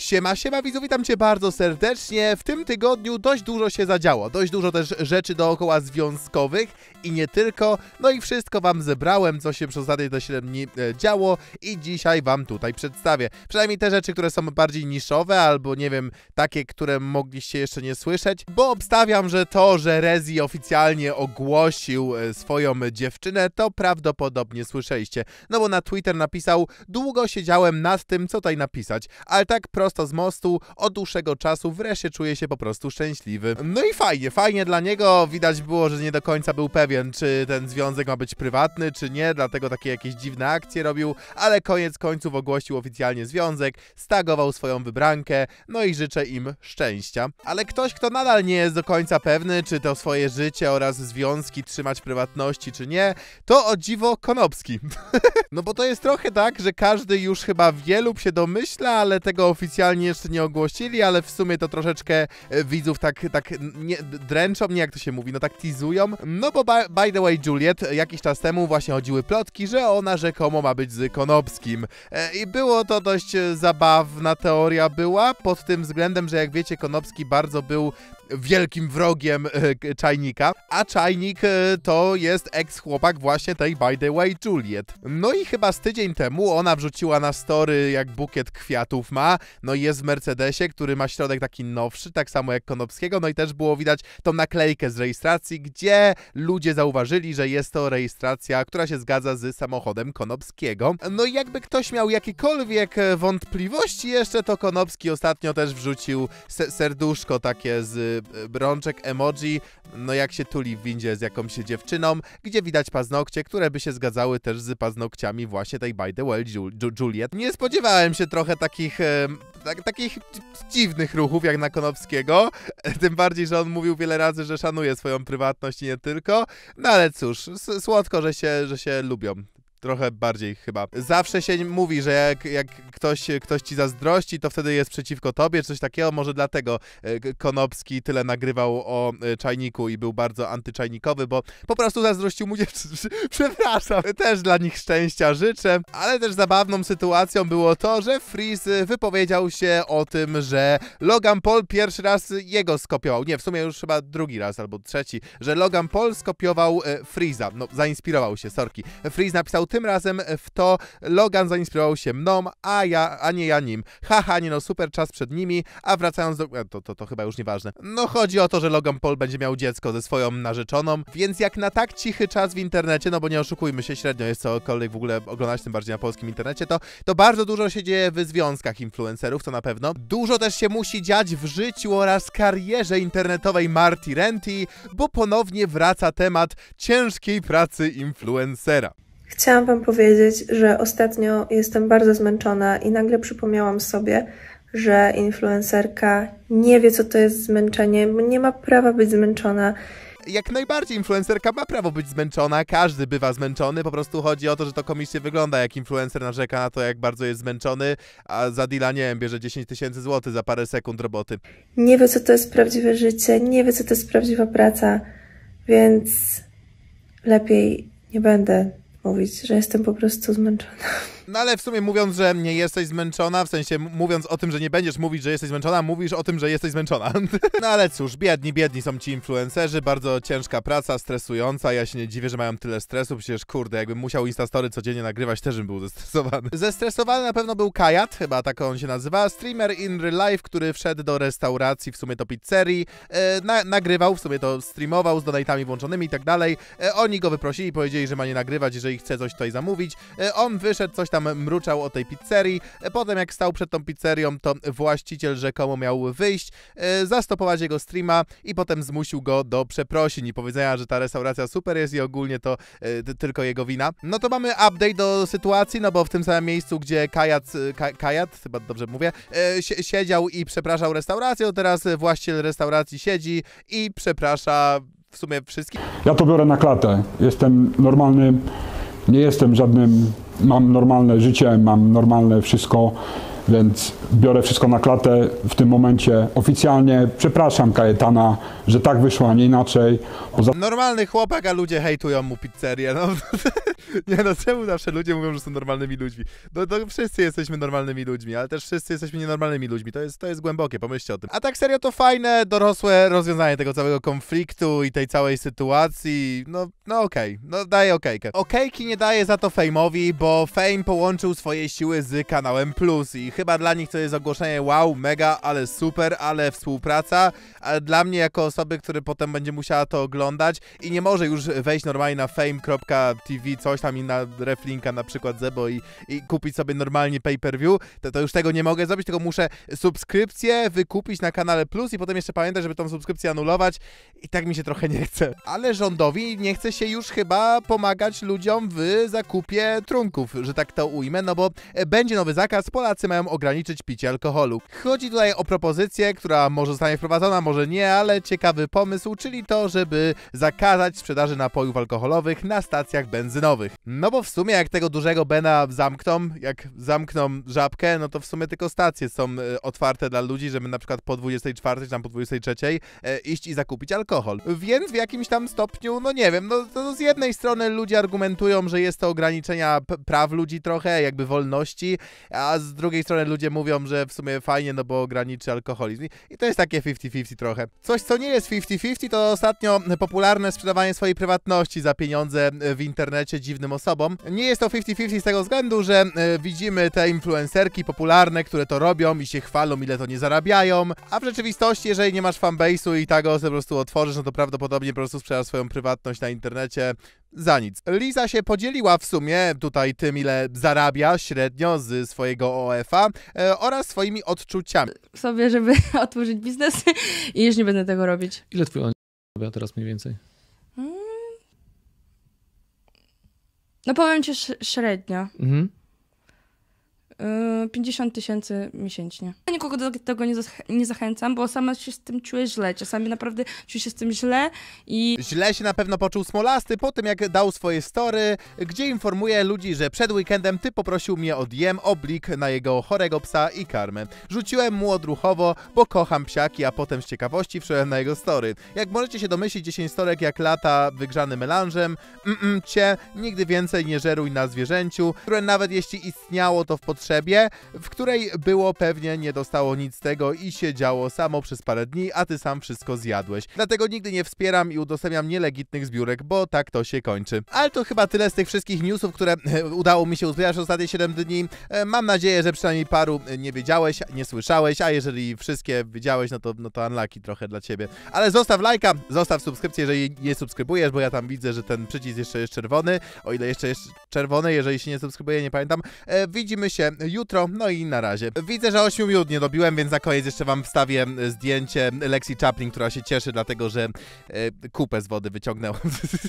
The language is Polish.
Siema, siema widzów, witam cię bardzo serdecznie. W tym tygodniu dość dużo się zadziało, dość dużo też rzeczy dookoła związkowych i nie tylko. No i wszystko wam zebrałem, co się przez ostatnie 7 dni e, działo i dzisiaj wam tutaj przedstawię. Przynajmniej te rzeczy, które są bardziej niszowe albo nie wiem, takie, które mogliście jeszcze nie słyszeć, bo obstawiam, że to, że Rezi oficjalnie ogłosił e, swoją dziewczynę, to prawdopodobnie słyszeliście. No bo na Twitter napisał, długo siedziałem nad tym, co tutaj napisać, ale tak prosto prosto z mostu. Od dłuższego czasu wreszcie czuje się po prostu szczęśliwy. No i fajnie, fajnie dla niego. Widać było, że nie do końca był pewien, czy ten związek ma być prywatny, czy nie, dlatego takie jakieś dziwne akcje robił, ale koniec końców ogłosił oficjalnie związek, stagował swoją wybrankę, no i życzę im szczęścia. Ale ktoś, kto nadal nie jest do końca pewny, czy to swoje życie oraz związki trzymać w prywatności, czy nie, to o dziwo Konopski. no bo to jest trochę tak, że każdy już chyba wie lub się domyśla, ale tego oficjalnie oficjalnie jeszcze nie ogłosili, ale w sumie to troszeczkę e, widzów tak, tak nie, dręczą, nie jak to się mówi, no tak teasują. No bo by, by the way Juliet, jakiś czas temu właśnie chodziły plotki, że ona rzekomo ma być z Konopskim. E, I było to dość e, zabawna teoria była, pod tym względem, że jak wiecie Konopski bardzo był wielkim wrogiem e, Czajnika, a Czajnik e, to jest ex-chłopak właśnie tej By The Way Juliet. No i chyba z tydzień temu ona wrzuciła na story, jak bukiet kwiatów ma, no jest w Mercedesie, który ma środek taki nowszy, tak samo jak Konopskiego, no i też było widać tą naklejkę z rejestracji, gdzie ludzie zauważyli, że jest to rejestracja, która się zgadza z samochodem Konopskiego. No i jakby ktoś miał jakiekolwiek e, wątpliwości jeszcze, to Konopski ostatnio też wrzucił se serduszko takie z brączek e, emoji, no jak się tuli w windzie z jakąś dziewczyną, gdzie widać paznokcie, które by się zgadzały też z paznokciami właśnie tej By the Well Ju Juliet. Nie spodziewałem się trochę takich tak, takich dziwnych ruchów jak na Konopskiego. Tym bardziej, że on mówił wiele razy, że szanuje swoją prywatność i nie tylko. No ale cóż, słodko, że się, że się lubią trochę bardziej chyba. Zawsze się mówi, że jak, jak ktoś, ktoś ci zazdrości, to wtedy jest przeciwko tobie, coś takiego. Może dlatego e, Konopski tyle nagrywał o e, czajniku i był bardzo antyczajnikowy, bo po prostu zazdrościł mu dziewczynę. Przepraszam. Też dla nich szczęścia życzę. Ale też zabawną sytuacją było to, że Freeze wypowiedział się o tym, że Logan Paul pierwszy raz jego skopiował. Nie, w sumie już chyba drugi raz albo trzeci, że Logan Paul skopiował e, Freeza. No, zainspirował się, sorki. Freeze napisał tym razem w to Logan zainspirował się mną, a ja, a nie ja nim. Haha, nie no, super czas przed nimi, a wracając do... E, to, to, to chyba już nieważne. No chodzi o to, że Logan Paul będzie miał dziecko ze swoją narzeczoną, więc jak na tak cichy czas w internecie, no bo nie oszukujmy się, średnio jest cokolwiek w ogóle oglądać, tym bardziej na polskim internecie, to, to bardzo dużo się dzieje w związkach influencerów, to na pewno. Dużo też się musi dziać w życiu oraz karierze internetowej Marty Renty, bo ponownie wraca temat ciężkiej pracy influencera. Chciałam Wam powiedzieć, że ostatnio jestem bardzo zmęczona i nagle przypomniałam sobie, że influencerka nie wie, co to jest zmęczenie, nie ma prawa być zmęczona. Jak najbardziej influencerka ma prawo być zmęczona, każdy bywa zmęczony, po prostu chodzi o to, że to komisja wygląda, jak influencer narzeka na to, jak bardzo jest zmęczony, a za deala, nie wiem, bierze 10 tysięcy złotych za parę sekund roboty. Nie wie, co to jest prawdziwe życie, nie wie, co to jest prawdziwa praca, więc lepiej nie będę mówić, że jestem po prostu zmęczona. No ale w sumie mówiąc, że nie jesteś zmęczona, w sensie mówiąc o tym, że nie będziesz mówić, że jesteś zmęczona, mówisz o tym, że jesteś zmęczona. No ale cóż, biedni, biedni są ci influencerzy, bardzo ciężka praca, stresująca. Ja się nie dziwię, że mają tyle stresu, przecież kurde, jakbym musiał Instastory codziennie nagrywać, też bym był zestresowany. Zestresowany na pewno był Kajat, chyba tak on się nazywa, streamer in real life, który wszedł do restauracji, w sumie to pizzerii, e, na nagrywał, w sumie to streamował z donatami włączonymi i tak dalej. E, oni go wyprosili, powiedzieli, że ma nie nagrywać, jeżeli chce coś tutaj zamówić. E, on wyszedł, coś tam tam mruczał o tej pizzerii. E, potem jak stał przed tą pizzerią, to właściciel rzekomo miał wyjść, e, zastopować jego streama i potem zmusił go do przeprosin i powiedzenia, że ta restauracja super jest i ogólnie to e, tylko jego wina. No to mamy update do sytuacji, no bo w tym samym miejscu, gdzie Kajat, Kajat chyba dobrze mówię, siedział i przepraszał restaurację, to teraz właściciel restauracji siedzi i przeprasza w sumie wszystkich. Ja to biorę na klatę. Jestem normalny nie jestem żadnym, mam normalne życie, mam normalne wszystko. Więc biorę wszystko na klatę w tym momencie oficjalnie. Przepraszam Kajetana, że tak wyszło, a nie inaczej. Poza... Normalny chłopak, a ludzie hejtują mu pizzerię. No. nie no, czemu zawsze ludzie mówią, że są normalnymi ludźmi? No, to no, wszyscy jesteśmy normalnymi ludźmi, ale też wszyscy jesteśmy nienormalnymi ludźmi. To jest, to jest głębokie, pomyślcie o tym. A tak serio to fajne, dorosłe rozwiązanie tego całego konfliktu i tej całej sytuacji. No, no okej, okay. no daje okejkę. Okejki nie daje za to Fejmowi, bo Fame połączył swoje siły z kanałem Plus i chyba dla nich to jest ogłoszenie wow, mega, ale super, ale współpraca. Ale dla mnie jako osoby, która potem będzie musiała to oglądać i nie może już wejść normalnie na fame.tv, coś tam i na reflinka na przykład Zebo i, i kupić sobie normalnie pay-per-view, to, to już tego nie mogę zrobić, tylko muszę subskrypcję wykupić na kanale Plus i potem jeszcze pamiętać, żeby tą subskrypcję anulować i tak mi się trochę nie chce. Ale rządowi nie chce się już chyba pomagać ludziom w zakupie trunków, że tak to ujmę, no bo będzie nowy zakaz, Polacy mają mają ograniczyć picie alkoholu. Chodzi tutaj o propozycję, która może zostanie wprowadzona, może nie, ale ciekawy pomysł, czyli to, żeby zakazać sprzedaży napojów alkoholowych na stacjach benzynowych. No bo w sumie jak tego dużego Bena zamkną, jak zamkną żabkę, no to w sumie tylko stacje są e, otwarte dla ludzi, żeby na przykład po 24 czy tam po 23 e, iść i zakupić alkohol. Więc w jakimś tam stopniu, no nie wiem, no to no z jednej strony ludzie argumentują, że jest to ograniczenia praw ludzi trochę, jakby wolności, a z drugiej strony strony ludzie mówią, że w sumie fajnie, no bo ograniczy alkoholizm. I to jest takie 50-50 trochę. Coś, co nie jest 50-50, to ostatnio popularne sprzedawanie swojej prywatności za pieniądze w internecie dziwnym osobom. Nie jest to 50-50 z tego względu, że e, widzimy te influencerki popularne, które to robią i się chwalą, ile to nie zarabiają, a w rzeczywistości, jeżeli nie masz fanbase'u i tak go po prostu otworzysz, no to prawdopodobnie po prostu sprzedasz swoją prywatność na internecie za nic. Lisa się podzieliła w sumie tutaj tym, ile zarabia średnio z swojego OFA a e, oraz swoimi odczuciami. Sobie, żeby otworzyć biznes i już nie będę tego robić. Ile twój on zarabia teraz mniej więcej? Hmm. No powiem ci średnio. Mhm. 50 y, tysięcy miesięcznie. Ja nikogo do tego nie, nie zachęcam, bo sama się z tym czuję źle. Czasami naprawdę czuję się z tym źle i... Źle się na pewno poczuł Smolasty po tym, jak dał swoje story, gdzie informuje ludzi, że przed weekendem ty poprosił mnie o DM, oblik na jego chorego psa i karmę. Rzuciłem mu odruchowo, bo kocham psiaki, a potem z ciekawości wszedłem na jego story. Jak możecie się domyślić, 10 storek jak lata wygrzany melanżem, mm, -mm cię, nigdy więcej nie żeruj na zwierzęciu, które nawet jeśli istniało, to w potrzebie potrzebie, w której było pewnie nie dostało nic z tego i działo samo przez parę dni, a ty sam wszystko zjadłeś. Dlatego nigdy nie wspieram i udostępniam nielegitnych zbiórek, bo tak to się kończy. Ale to chyba tyle z tych wszystkich newsów, które e, udało mi się uzbierać w ostatnie 7 dni. E, mam nadzieję, że przynajmniej paru e, nie wiedziałeś, nie słyszałeś, a jeżeli wszystkie wiedziałeś, no to, no to unlucky trochę dla ciebie. Ale zostaw lajka, zostaw subskrypcję, jeżeli nie subskrybujesz, bo ja tam widzę, że ten przycisk jeszcze jest czerwony, o ile jeszcze jest czerwony, jeżeli się nie subskrybuje, nie pamiętam. Widzimy się jutro, no i na razie. Widzę, że 8 minut nie dobiłem, więc na koniec jeszcze wam wstawię e, zdjęcie Lexi Chaplin, która się cieszy, dlatego że e, kupę z wody wyciągnęła.